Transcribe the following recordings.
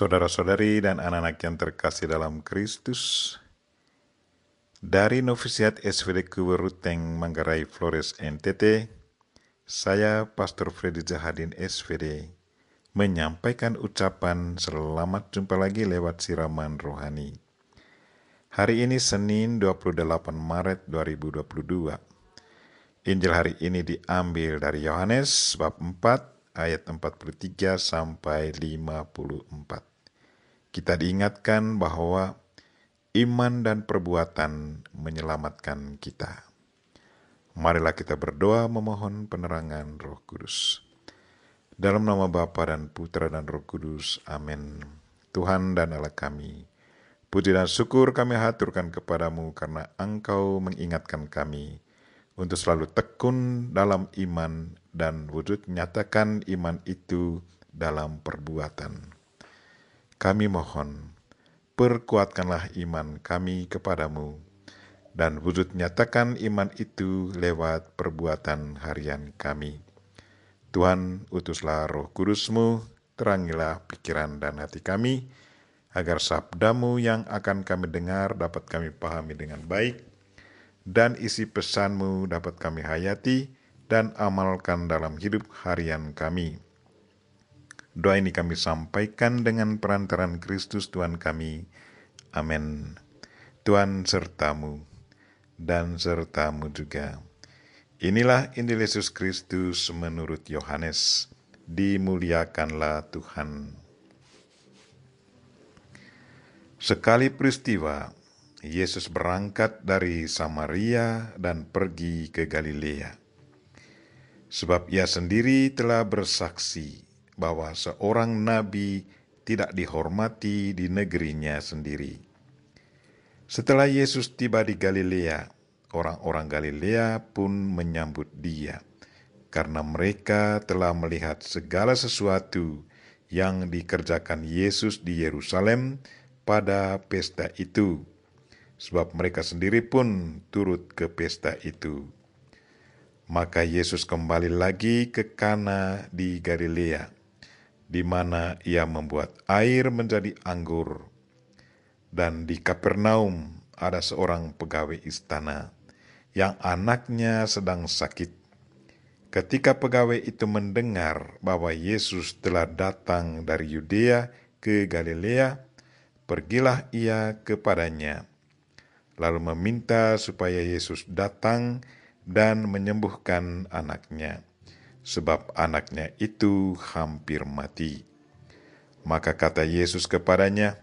Saudara-saudari dan anak-anak yang terkasih dalam Kristus, dari Novisiat SVD Kuberuteng Manggarai Flores NTT, saya Pastor Freddy Zahadin SVD menyampaikan ucapan selamat jumpa lagi lewat siraman rohani. Hari ini Senin 28 Maret 2022. Injil hari ini diambil dari Yohanes bab 4 ayat 43 sampai 54 kita diingatkan bahwa iman dan perbuatan menyelamatkan kita. Marilah kita berdoa memohon penerangan Roh Kudus. Dalam nama Bapa dan Putra dan Roh Kudus. Amin. Tuhan dan Allah kami, puji dan syukur kami haturkan kepadamu karena Engkau mengingatkan kami untuk selalu tekun dalam iman dan wujud nyatakan iman itu dalam perbuatan kami mohon, perkuatkanlah iman kami kepadamu, dan wujud nyatakan iman itu lewat perbuatan harian kami. Tuhan, utuslah roh kudusmu, terangilah pikiran dan hati kami, agar sabdamu yang akan kami dengar dapat kami pahami dengan baik, dan isi pesanmu dapat kami hayati dan amalkan dalam hidup harian kami Doa ini kami sampaikan dengan perantaran Kristus Tuhan kami. Amin. Tuhan sertamu dan sertamu juga. Inilah Injil Yesus Kristus menurut Yohanes. Dimuliakanlah Tuhan. Sekali peristiwa, Yesus berangkat dari Samaria dan pergi ke Galilea, sebab Ia sendiri telah bersaksi bahwa seorang nabi tidak dihormati di negerinya sendiri. Setelah Yesus tiba di Galilea, orang-orang Galilea pun menyambut Dia karena mereka telah melihat segala sesuatu yang dikerjakan Yesus di Yerusalem pada pesta itu, sebab mereka sendiri pun turut ke pesta itu. Maka Yesus kembali lagi ke Kana di Galilea di mana ia membuat air menjadi anggur. Dan di Kapernaum ada seorang pegawai istana yang anaknya sedang sakit. Ketika pegawai itu mendengar bahwa Yesus telah datang dari Yudea ke Galilea, pergilah ia kepadanya, lalu meminta supaya Yesus datang dan menyembuhkan anaknya sebab anaknya itu hampir mati. Maka kata Yesus kepadanya,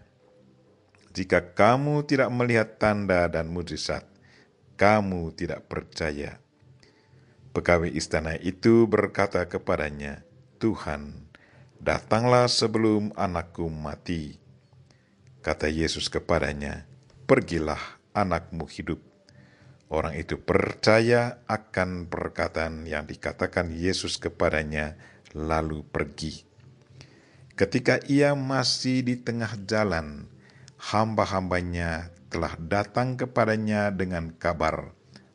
"Jika kamu tidak melihat tanda dan mujizat, kamu tidak percaya." Pegawai istana itu berkata kepadanya, "Tuhan, datanglah sebelum anakku mati." Kata Yesus kepadanya, "Pergilah, anakmu hidup." orang itu percaya akan perkataan yang dikatakan Yesus kepadanya, lalu pergi. Ketika ia masih di tengah jalan, hamba-hambanya telah datang kepadanya dengan kabar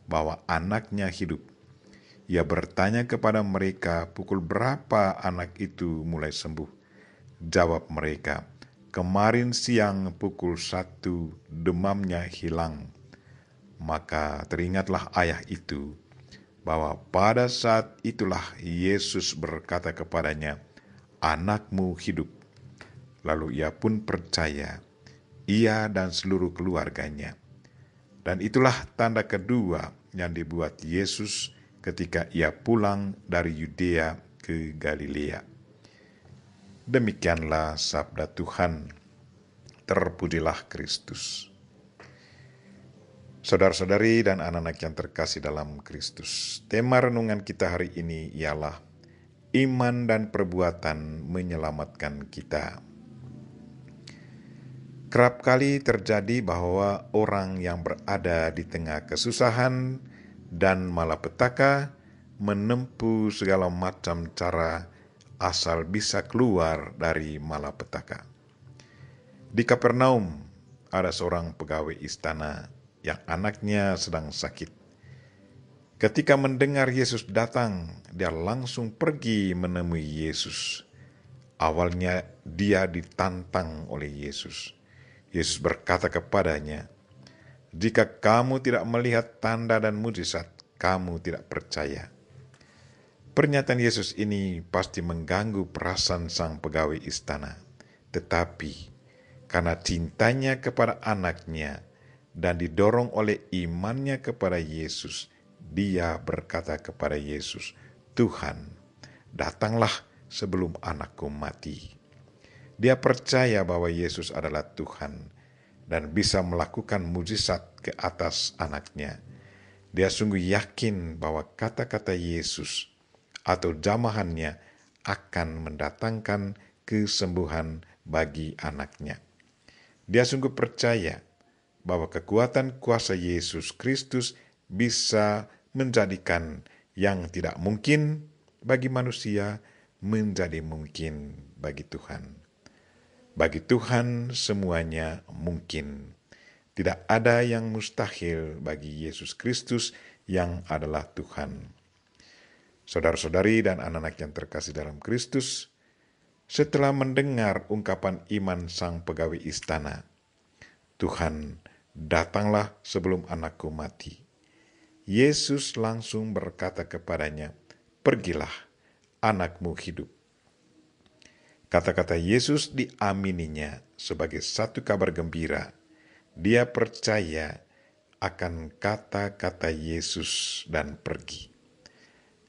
bahwa anaknya hidup. Ia bertanya kepada mereka pukul berapa anak itu mulai sembuh. Jawab mereka, kemarin siang pukul satu demamnya hilang. Maka teringatlah ayah itu bahwa pada saat itulah Yesus berkata kepadanya, "Anakmu hidup." Lalu ia pun percaya, ia dan seluruh keluarganya. Dan itulah tanda kedua yang dibuat Yesus ketika ia pulang dari Yudea ke Galilea. Demikianlah sabda Tuhan. Terpujilah Kristus. Saudara-saudari dan anak-anak yang terkasih dalam Kristus, tema renungan kita hari ini ialah iman dan perbuatan menyelamatkan kita. Kerap kali terjadi bahwa orang yang berada di tengah kesusahan dan malapetaka menempuh segala macam cara asal bisa keluar dari malapetaka. Di Kapernaum, ada seorang pegawai istana yang anaknya sedang sakit. Ketika mendengar Yesus datang, dia langsung pergi menemui Yesus. Awalnya dia ditantang oleh Yesus. Yesus berkata kepadanya, "Jika kamu tidak melihat tanda dan mujizat, kamu tidak percaya." Pernyataan Yesus ini pasti mengganggu perasaan sang pegawai istana, tetapi karena cintanya kepada anaknya, dan didorong oleh imannya kepada Yesus, dia berkata kepada Yesus, "Tuhan, datanglah sebelum anakku mati." Dia percaya bahwa Yesus adalah Tuhan dan bisa melakukan mujizat ke atas anaknya. Dia sungguh yakin bahwa kata-kata Yesus atau jamahannya akan mendatangkan kesembuhan bagi anaknya. Dia sungguh percaya bahwa kekuatan kuasa Yesus Kristus bisa menjadikan yang tidak mungkin bagi manusia menjadi mungkin bagi Tuhan. Bagi Tuhan semuanya mungkin. Tidak ada yang mustahil bagi Yesus Kristus yang adalah Tuhan. Saudara-saudari dan anak-anak yang terkasih dalam Kristus, setelah mendengar ungkapan iman sang pegawai istana, Tuhan datanglah sebelum anakku mati. Yesus langsung berkata kepadanya, "Pergilah, anakmu hidup." Kata-kata Yesus diamininya sebagai satu kabar gembira. Dia percaya akan kata-kata Yesus dan pergi.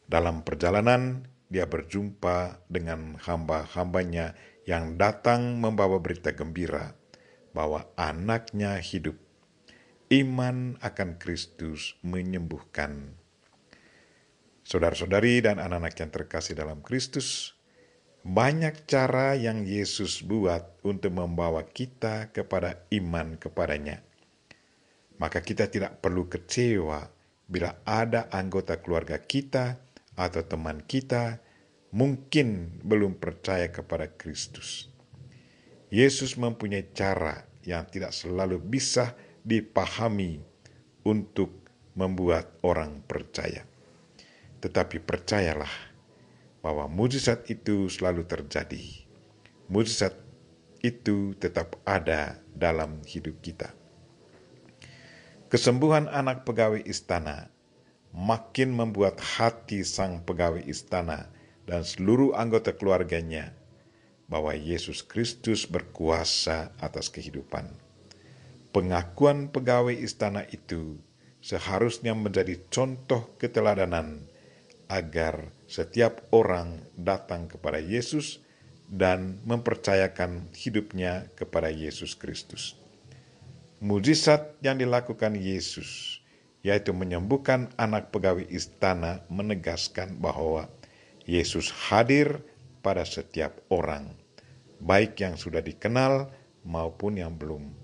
Dalam perjalanan, dia berjumpa dengan hamba-hambanya yang datang membawa berita gembira bahwa anaknya hidup iman akan Kristus menyembuhkan. Saudara-saudari dan anak-anak yang terkasih dalam Kristus, banyak cara yang Yesus buat untuk membawa kita kepada iman kepadanya. Maka kita tidak perlu kecewa bila ada anggota keluarga kita atau teman kita mungkin belum percaya kepada Kristus. Yesus mempunyai cara yang tidak selalu bisa dipahami untuk membuat orang percaya. Tetapi percayalah bahwa mujizat itu selalu terjadi. Mujizat itu tetap ada dalam hidup kita. Kesembuhan anak pegawai istana makin membuat hati sang pegawai istana dan seluruh anggota keluarganya bahwa Yesus Kristus berkuasa atas kehidupan Pengakuan pegawai istana itu seharusnya menjadi contoh keteladanan agar setiap orang datang kepada Yesus dan mempercayakan hidupnya kepada Yesus Kristus. Mujizat yang dilakukan Yesus, yaitu menyembuhkan anak pegawai istana, menegaskan bahwa Yesus hadir pada setiap orang, baik yang sudah dikenal maupun yang belum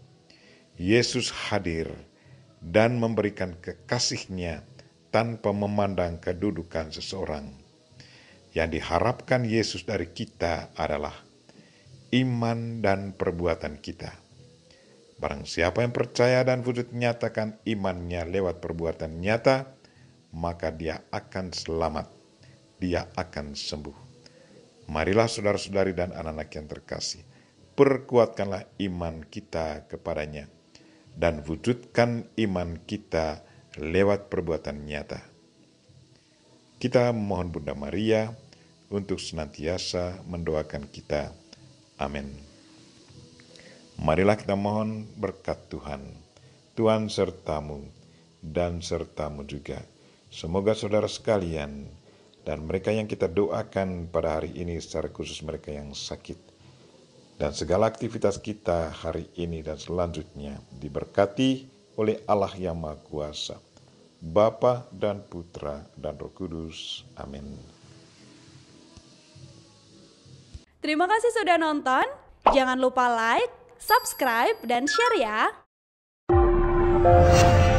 Yesus hadir dan memberikan kekasihnya tanpa memandang kedudukan seseorang. Yang diharapkan Yesus dari kita adalah iman dan perbuatan kita. Barang siapa yang percaya dan wujud nyatakan imannya lewat perbuatan nyata, maka dia akan selamat, dia akan sembuh. Marilah saudara-saudari dan anak-anak yang terkasih, perkuatkanlah iman kita kepadanya dan wujudkan iman kita lewat perbuatan nyata. Kita memohon Bunda Maria untuk senantiasa mendoakan kita. Amin. Marilah kita mohon berkat Tuhan. Tuhan sertamu dan sertamu juga. Semoga saudara sekalian dan mereka yang kita doakan pada hari ini secara khusus mereka yang sakit dan segala aktivitas kita hari ini dan selanjutnya diberkati oleh Allah yang Maha Kuasa, Bapa dan Putra dan Roh Kudus. Amin. Terima kasih sudah nonton. Jangan lupa like, subscribe, dan share ya.